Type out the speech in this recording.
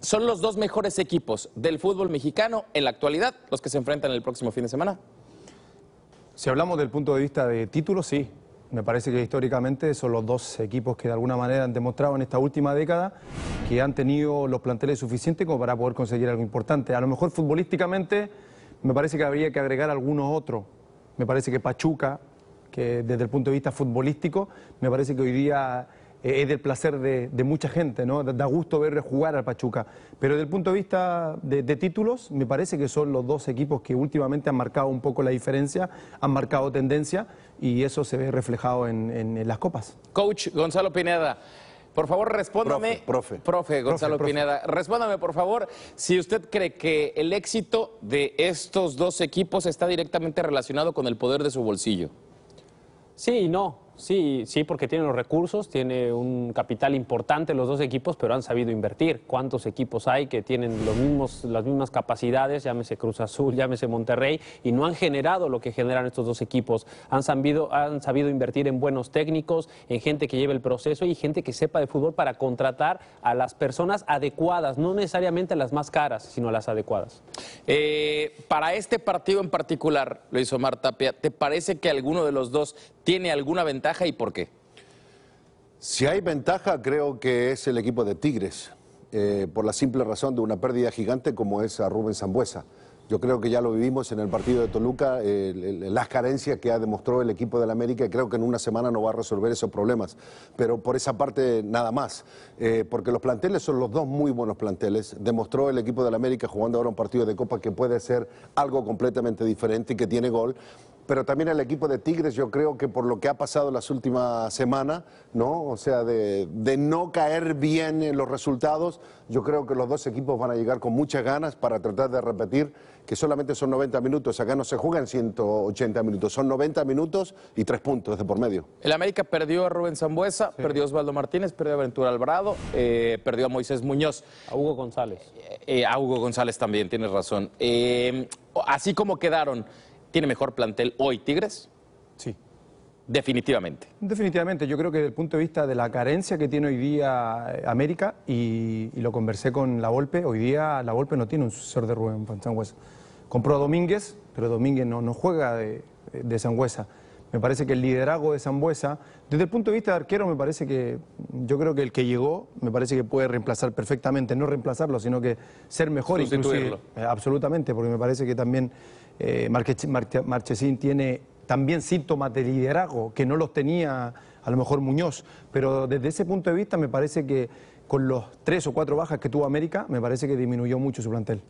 son los dos mejores equipos del fútbol mexicano en la actualidad, los que se enfrentan el próximo fin de semana. Si hablamos del punto de vista de títulos, sí. Me parece que históricamente son los dos equipos que de alguna manera han demostrado en esta última década que han tenido los planteles suficientes como para poder conseguir algo importante. A lo mejor futbolísticamente me parece que habría que agregar algunos otros. Me parece que Pachuca, que desde el punto de vista futbolístico, me parece que hoy día eh, es del placer de, mucha gente, ¿no? Da gusto ver jugar al Pachuca. Pero desde el punto de vista de, títulos, me parece que son los dos equipos que últimamente han marcado un poco la diferencia, han marcado tendencia y eso se ve reflejado en, las copas. Coach Gonzalo Pineda. Por favor, respóndame. Profe. Profe, profe Gonzalo Pineda. Respóndame, por favor, si usted cree que el éxito de estos dos equipos está directamente relacionado con el poder de su bolsillo. Sí y no. Sí, sí, porque tiene los recursos, tiene un capital importante los dos equipos, pero han sabido invertir. ¿Cuántos equipos hay que tienen las mismas capacidades, llámese Cruz Azul, llámese Monterrey, y no han generado lo que generan estos dos equipos? Han sabido, han sabido invertir en buenos técnicos, en gente que lleve el proceso y gente que sepa de fútbol para contratar a las personas adecuadas, no necesariamente a las más caras, sino a las adecuadas. Eh, para este partido en particular, hizo Marta Tapia, ¿te parece que alguno de los dos ¿Tiene alguna ventaja y por qué? Si hay ventaja, creo que es el equipo de Tigres, eh, por la simple razón de una pérdida gigante como es a Rubén Zambuesa. Yo creo que ya lo vivimos en el partido de Toluca, las carencias que ha demostrado el equipo de la América, y creo que en una semana no va a resolver esos problemas. Pero por esa parte, nada más. Eh, porque los planteles son los dos muy buenos planteles. Demostró el equipo de la América jugando ahora un partido de Copa que puede ser algo completamente diferente y que tiene gol pero también el equipo de Tigres, yo creo que por lo que ha pasado las últimas semanas, ¿no? O sea, de, no caer bien en los resultados, yo creo que los dos equipos van a llegar con muchas ganas para tratar de repetir que solamente son 90 minutos, acá no se juegan 180 minutos, son 90 minutos y tres puntos de por medio. El América perdió a Rubén Zambuesa, perdió a Osvaldo Martínez, perdió a Ventura Alvarado, eh, perdió a Moisés Muñoz. A Hugo González. Eh, eh, a Hugo González también, tienes razón. así como quedaron, ¿Tiene mejor plantel hoy Tigres? Sí. Definitivamente. Definitivamente. Yo creo que desde el punto de vista de la carencia que tiene hoy día eh, América, y, lo conversé con La Volpe, hoy día La Volpe no tiene un sucesor de Rubén Sangüesa. Compró a Domínguez, pero Domínguez no, juega de, Sangüesa. Me parece que el liderazgo de Sangüesa, desde el punto de vista de arquero, me parece que yo creo que el que llegó, me parece que puede reemplazar perfectamente, no reemplazarlo, sino que ser mejor, inclusive, eh, absolutamente, porque me parece que también eh, Marchesín tiene también síntomas de liderazgo que no los tenía a lo mejor Muñoz, pero desde ese punto de vista me parece que con los tres o cuatro bajas que tuvo América, me parece que disminuyó mucho su plantel.